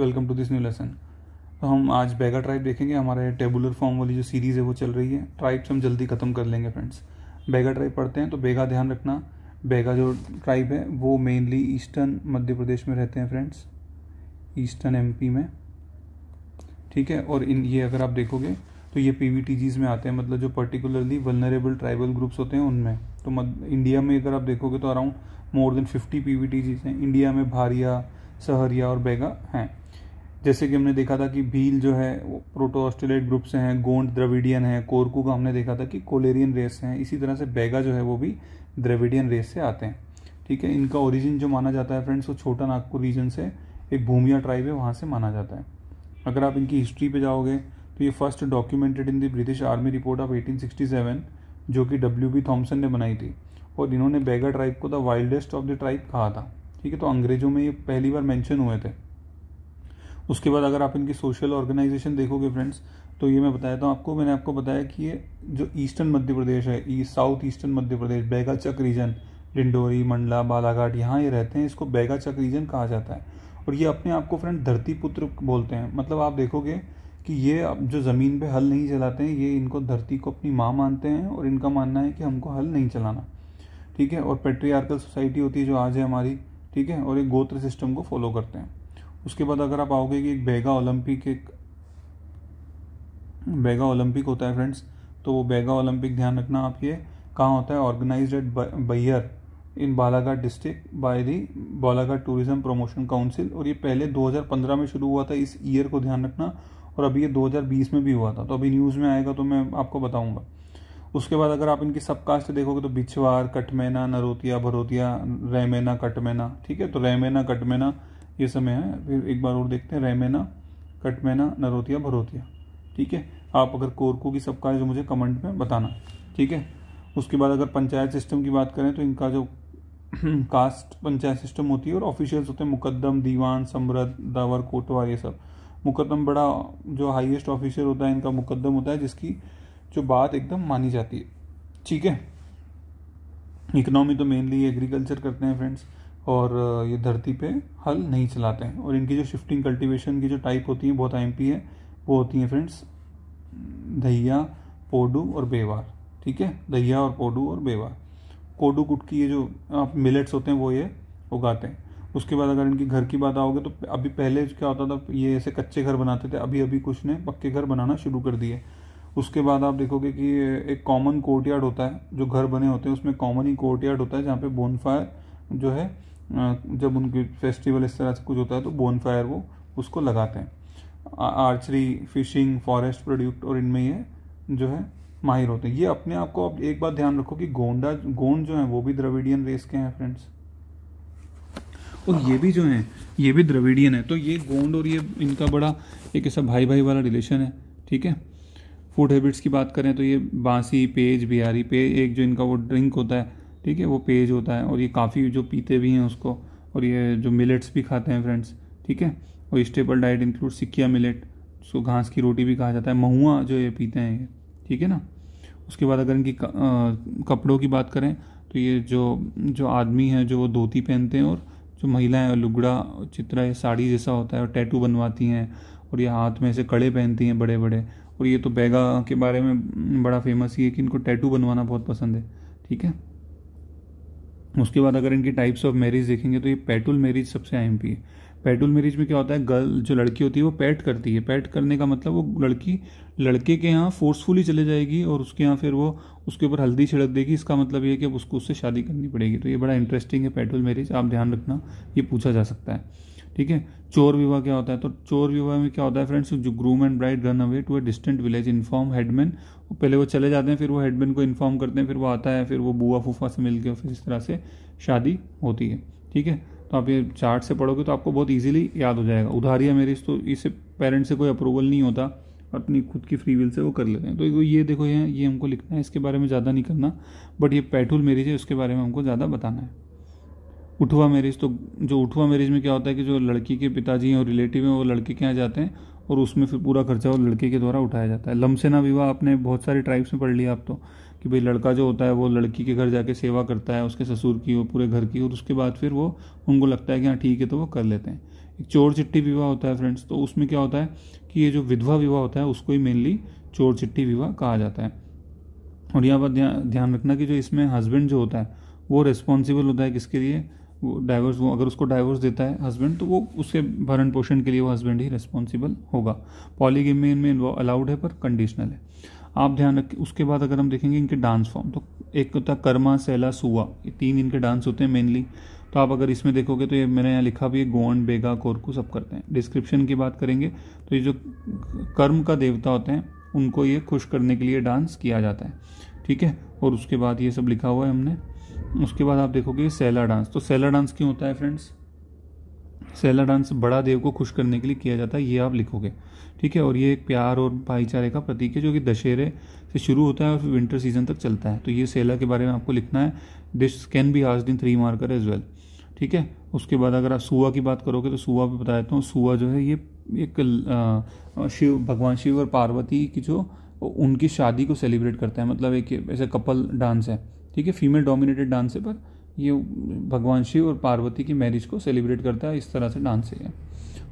welcome to this new lesson तो हम आज बैगा ट्राइब देखेंगे हमारे टेबुलर फॉर्म वाली जो सीरीज़ है वो चल रही है ट्राइब्स हम जल्दी ख़त्म कर लेंगे फ्रेंड्स बैगा ट्राइब पढ़ते हैं तो बेगा ध्यान रखना बैगा जो ट्राइब है वो मेनली ईस्टर्न मध्य प्रदेश में रहते हैं फ्रेंड्स ईस्टर्न एमपी में ठीक है और इन ये अगर आप देखोगे तो ये पी में आते हैं मतलब जो पर्टिकुलरली वनरेबल ट्राइबल ग्रुप्स होते हैं उनमें तो मद, इंडिया में अगर आप देखोगे तो around more than fifty P हैं इंडिया में भारिया सहरिया और बैगा हैं जैसे कि हमने देखा था कि भील जो है वो प्रोटो ऑस्ट्रेलेट ग्रुप से हैं गोंड द्रविडियन है कोरकू का हमने देखा था कि कोलेरियन रेस से हैं इसी तरह से बैगा जो है वो भी द्रविडियन रेस से आते हैं ठीक है इनका ओरिजिन जो माना जाता है फ्रेंड्स वो छोटा नागपुर रीजन से एक भूमिया ट्राइब है वहाँ से माना जाता है अगर आप इनकी हिस्ट्री पे जाओगे तो ये first documented in the British army report of 1867 जो कि डब्ल्यू बी थॉम्सन ने बनाई थी और इन्होंने बैगा ट्राइब को the wildest of the tribe कहा था ठीक है तो अंग्रेजों में ये पहली बार मैंशन हुए थे उसके बाद अगर आप इनकी सोशल ऑर्गेनाइजेशन देखोगे फ्रेंड्स तो ये मैं बताया हूँ आपको मैंने आपको बताया कि ये जो ईस्टर्न मध्य प्रदेश है ई south eastern Madhya Pradesh Baigachak region Dindori Mandla Balaghat यहाँ ये रहते हैं इसको बैगाचक रीजन कहा जाता है और ये अपने आप को फ्रेंड धरती पुत्र बोलते हैं मतलब आप देखोगे कि ये जो ज़मीन पे हल नहीं चलाते हैं ये इनको धरती को अपनी माँ मानते हैं और इनका मानना है कि हमको हल नहीं चलाना ठीक है और पेट्रियार्कल सोसाइटी होती है जो आज है हमारी ठीक है और एक गोत्र सिस्टम को फॉलो करते हैं उसके बाद अगर आप आओगे कि एक बैगा ओलंपिक एक बेगा ओलंपिक होता है फ्रेंड्स तो वो बेगा ओलंपिक ध्यान रखना आप ये कहाँ होता है organise at Baihar in Balaghat district by the Balaghat tourism promotion council और ये पहले 2015 में शुरू हुआ था इस ईयर को ध्यान रखना और अभी ये 2020 में भी हुआ था तो अभी न्यूज़ में आएगा तो मैं आपको बताऊंगा उसके बाद अगर आप इनकी सबकास्ट देखोगे तो बिछवार कटमैना नरोतिया भरोतिया रैमेना कटमैना ठीक है तो रैमेना कटमैना ये समय है फिर एक बार और देखते हैं रैमेना कटमेना नरोतिया भरोतिया ठीक है आप अगर कोरको की सबका जो मुझे कमेंट में बताना ठीक है उसके बाद अगर पंचायत सिस्टम की बात करें तो इनका जो कास्ट पंचायत सिस्टम होती है और ऑफिशियल्स होते हैं मुकदम दीवान समृद्ध दावर कोटवार ये सब मुकदम बड़ा जो हाईएस्ट ऑफिशियल होता है इनका मुकदम होता है जिसकी जो बात एकदम मानी जाती है ठीक है इकनॉमी तो मेनली एग्रीकल्चर करते हैं फ्रेंड्स और ये धरती पे हल नहीं चलाते हैं और इनकी जो शिफ्टिंग कल्टीवेशन की जो टाइप होती है बहुत आई है वो होती हैं फ्रेंड्स दहिया पोडू और बेवार ठीक है दहिया और पोडू और बेवार कोडू कुट की ये जो आप मिलेट्स होते हैं वो ये उगाते हैं उसके बाद अगर इनके घर की बात आओगे तो अभी पहले क्या होता था ये ऐसे कच्चे घर बनाते थे अभी अभी कुछ ने पक्के घर बनाना शुरू कर दिए उसके बाद आप देखोगे कि एक कॉमन कोर्ट होता है जो घर बने होते हैं उसमें कॉमन ही कोर्ट होता है जहाँ पे बोनफायर जो है जब उनके फेस्टिवल इस तरह से कुछ होता है तो बोन फायर वो उसको लगाते हैं आर्चरी फिशिंग फॉरेस्ट प्रोड्यूक्ट और इनमें ये जो है माहिर होते हैं ये अपने आप को आप एक बात ध्यान रखो कि गोंडा गोंड जो है वो भी द्रविडियन रेस के हैं फ्रेंड्स और ये भी जो हैं ये भी द्रविडियन है तो ये गोंड और ये इनका बड़ा एक ऐसा भाई भाई वाला रिलेशन है ठीक है फूड हैबिट्स की बात करें तो ये बांसी पेज बिहारी पे एक जो इनका वो ड्रिंक होता है ठीक है वो पेज होता है और ये काफ़ी जो पीते भी हैं उसको और ये जो मिलेट्स भी खाते हैं फ्रेंड्स ठीक है और स्टेबल डाइट इंक्लूड सिक्किया मिलेट उसको घास की रोटी भी कहा जाता है महुआ जो ये पीते हैं ये ठीक है ना उसके बाद अगर इनकी कपड़ों की बात करें तो ये जो जो आदमी हैं जो वो धोती पहनते हैं और जो महिलाएं लुगड़ा चित्रा या साड़ी जैसा होता है और टैटू बनवाती हैं और ये हाथ में से कड़े पहनती हैं बड़े बड़े और ये तो बैगा के बारे में बड़ा फेमस ही है कि इनको टैटू बनवाना बहुत पसंद है ठीक है उसके बाद अगर इनकी टाइप्स ऑफ मैरिज देखेंगे तो ये पेटुल मैरिज सबसे आई है पेटुल मैरिज में क्या होता है गर्ल जो लड़की होती है वो पैट करती है पैट करने का मतलब वो लड़की लड़के के यहाँ फोर्सफुली चले जाएगी और उसके यहाँ फिर वो उसके ऊपर हल्दी छिड़क देगी इसका मतलब ये है कि अब उसको उससे शादी करनी पड़ेगी तो ये बड़ा इंटरेस्टिंग है पेटुल मैरिज आप ध्यान रखना ये पूछा जा सकता है ठीक है चोर विवाह क्या होता है तो चोर विवाह में क्या होता है फ्रेंड्स जो groom and bride run away to a distant village inform headman पहले वो चले जाते हैं फिर वो हेडमैन को इन्फॉर्म करते हैं फिर वो आता है फिर वो बुआ फूफा से मिलकर फिर इस तरह से शादी होती है ठीक है तो आप ये चार्ट से पढ़ोगे तो आपको बहुत ईजिली याद हो जाएगा उधारिया मेरी तो इसे पेरेंट्स से कोई अप्रूवल नहीं होता अपनी खुद की फ्री विल से वो कर लेते हैं तो ये देखो ये ये हमको लिखना है इसके बारे में ज़्यादा नहीं करना बट ये पेट्रोल मेरी है उसके बारे में हमको ज़्यादा बताना है उठवा मैरिज तो जो उठवा मैरिज में क्या होता है कि जो लड़की के पिताजी हैं और रिलेटिव हैं वो लड़के के यहाँ जाते हैं और उसमें फिर पूरा खर्चा वो लड़के के द्वारा उठाया जाता है लमसेना विवाह आपने बहुत सारे ट्राइब्स में पढ़ लिया आप तो कि भाई लड़का जो होता है वो लड़की के घर जाके सेवा करता है उसके ससुर की और पूरे घर की और उसके बाद फिर वो उनको लगता है कि हाँ ठीक है तो वो कर लेते हैं एक चोर चिट्ठी विवाह होता है फ्रेंड्स तो उसमें क्या होता है कि ये जो विधवा विवाह होता है उसको ही मेनली चोर चिट्ठी विवाह कहा जाता है और यहाँ पर ध्यान रखना कि जो इसमें हस्बैंड जो होता है वो रिस्पॉन्सिबल होता है किसके लिए वो डाइवोर्स वो अगर उसको डाइवोर्स देता है हस्बैंड तो वो उसके भरण पोषण के लिए वो हस्बैंड ही रिस्पॉन्सिबल होगा पॉलीगेम में इनमें अलाउड है पर कंडीशनल है आप ध्यान रखें उसके बाद अगर हम देखेंगे इनके डांस फॉर्म तो एक होता है कर्मा सैला सुआ ये तीन इनके डांस होते हैं मेनली तो आप अगर इसमें देखोगे तो ये मैंने यहाँ लिखा भी है गोंड बेगा कोरकू सब करते हैं डिस्क्रिप्शन की बात करेंगे तो ये जो कर्म का देवता होते हैं उनको ये खुश करने के लिए डांस किया जाता है ठीक है और उसके बाद ये सब लिखा हुआ है हमने उसके बाद आप देखोगे सेला डांस तो सेला डांस क्यों होता है फ्रेंड्स सेला डांस बड़ा देव को खुश करने के लिए किया जाता है ये आप लिखोगे ठीक है और ये एक प्यार और भाईचारे का प्रतीक है जो कि दशहरे से शुरू होता है और फिर विंटर सीजन तक चलता है तो ये सेला के बारे में आपको लिखना है दिस कैन बी आज दिन थ्री मार्कर एज वेल ठीक है उसके बाद अगर आप सुआ की बात करोगे तो सुआ भी बता देता हूँ सुआ जो है ये एक शिव भगवान शिव और पार्वती की जो उनकी शादी को सेलिब्रेट करता है मतलब एक ऐसे कपल डांस है ठीक है फीमेल डोमिनेटेड डांस है पर ये भगवान शिव और पार्वती की मैरिज को सेलिब्रेट करता है इस तरह से डांस है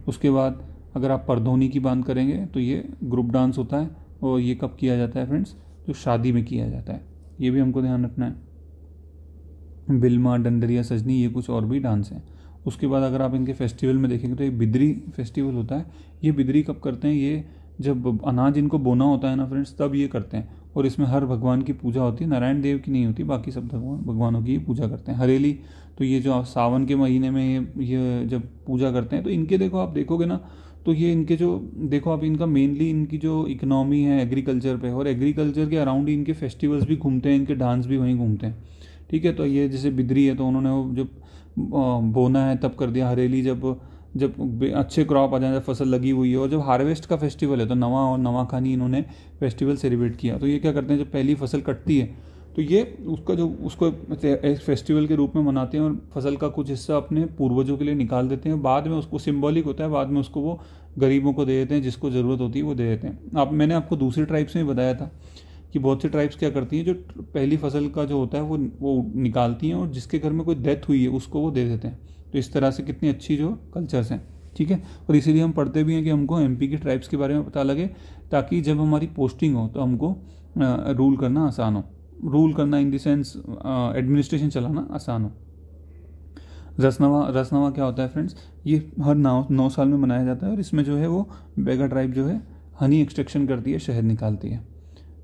उसके बाद अगर आप परधोनी की बात करेंगे तो ये ग्रुप डांस होता है और ये कब किया जाता है फ्रेंड्स जो शादी में किया जाता है ये भी हमको ध्यान रखना है बिल्मा डंडरिया सजनी ये कुछ और भी डांस हैं उसके बाद अगर आप इनके फेस्टिवल में देखेंगे तो ये बिदरी फेस्टिवल होता है ये बिदरी कब करते हैं ये जब अनाज इनको बोना होता है ना फ्रेंड्स तब ये करते हैं और इसमें हर भगवान की पूजा होती है नारायण देव की नहीं होती बाकी सब भगवान भगवानों की पूजा करते हैं हरेली तो ये जो आप सावन के महीने में ये जब पूजा करते हैं तो इनके देखो आप देखोगे ना तो ये इनके जो देखो आप इनका मेनली इनकी जो इकोनॉमी है एग्रीकल्चर पे और एग्रीकल्चर के अराउंड इनके फेस्टिवल्स भी घूमते हैं इनके डांस भी वहीं घूमते हैं ठीक है तो ये जैसे बिदरी है तो उन्होंने वो जब बोना है तब कर दिया हरेली जब जब अच्छे क्रॉप आ जाए फसल लगी हुई है और जब हार्वेस्ट का फेस्टिवल है तो नवा और नवा खानी इन्होंने फेस्टिवल सेलिब्रेट किया तो ये क्या करते हैं जब पहली फसल कटती है तो ये उसका जो उसको एक फेस्टिवल के रूप में मनाते हैं और फसल का कुछ हिस्सा अपने पूर्वजों के लिए निकाल देते हैं बाद में उसको सिम्बॉलिक होता है बाद में उसको वो गरीबों को दे देते हैं जिसको ज़रूरत होती है वो दे देते हैं आप मैंने आपको दूसरी ट्राइब्स में बताया था कि बहुत सी ट्राइब्स क्या करती हैं जो पहली फसल का जो होता है वो वो निकालती हैं और जिसके घर में कोई डेथ हुई है उसको वो दे देते हैं तो इस तरह से कितनी अच्छी जो कल्चर्स हैं ठीक है और इसीलिए हम पढ़ते भी हैं कि हमको एमपी के ट्राइब्स के बारे में पता लगे ताकि जब हमारी पोस्टिंग हो तो हमको रूल करना आसान हो रूल करना इन देंस एडमिनिस्ट्रेशन चलाना आसान हो रसनवा रसनवा क्या होता है फ्रेंड्स ये हर नौ नौ साल में मनाया जाता है और इसमें जो है वो बेगा ट्राइब जो है हनी एक्सट्रैक्शन करती है शहद निकालती है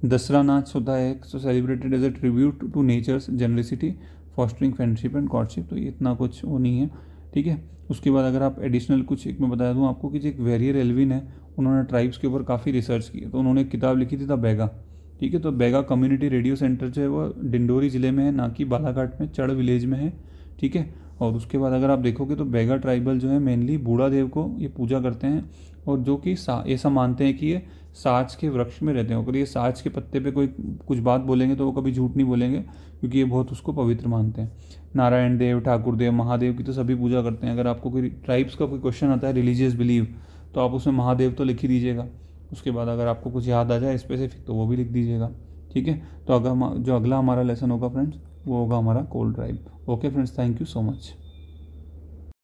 दसरा नाच सुद्धा एक so celebrated as a tribute to nature's generosity fostering friendship and courtship तो ये इतना कुछ वो नहीं है ठीक है उसके बाद अगर आप एडिशनल कुछ एक मैं बता दूँ आपको कि जो एक वेरियर एलविन है उन्होंने ट्राइब्स के ऊपर काफ़ी रिसर्च की है तो उन्होंने एक किताब लिखी थी द बैगा ठीक है तो बैगा कम्युनिटी रेडियो सेंटर जो है वो डिंडोरी ज़िले में है ना कि बालाघाट में चढ़ विलेज में है ठीक है और उसके बाद अगर आप देखोगे तो बैगा ट्राइबल जो है मेनली बूढ़ा देव को ये पूजा करते हैं और जो कि ऐसा मानते हैं कि ये साच के वृक्ष में रहते हैं अगर ये साच के पत्ते पे कोई कुछ बात बोलेंगे तो वो कभी झूठ नहीं बोलेंगे क्योंकि ये बहुत उसको पवित्र मानते हैं नारायण देव ठाकुर देव महादेव की तो सभी पूजा करते हैं अगर आपको कोई ट्राइब्स का कोई क्वेश्चन आता है रिलीजियस बिलीव तो आप उसमें महादेव तो लिख ही दीजिएगा उसके बाद अगर आपको कुछ याद आ जाए स्पेसिफिक तो वो भी लिख दीजिएगा ठीक है तो अगर जो अगला हमारा लेसन होगा फ्रेंड्स वो होगा हमारा cold drive okay friends thank you so much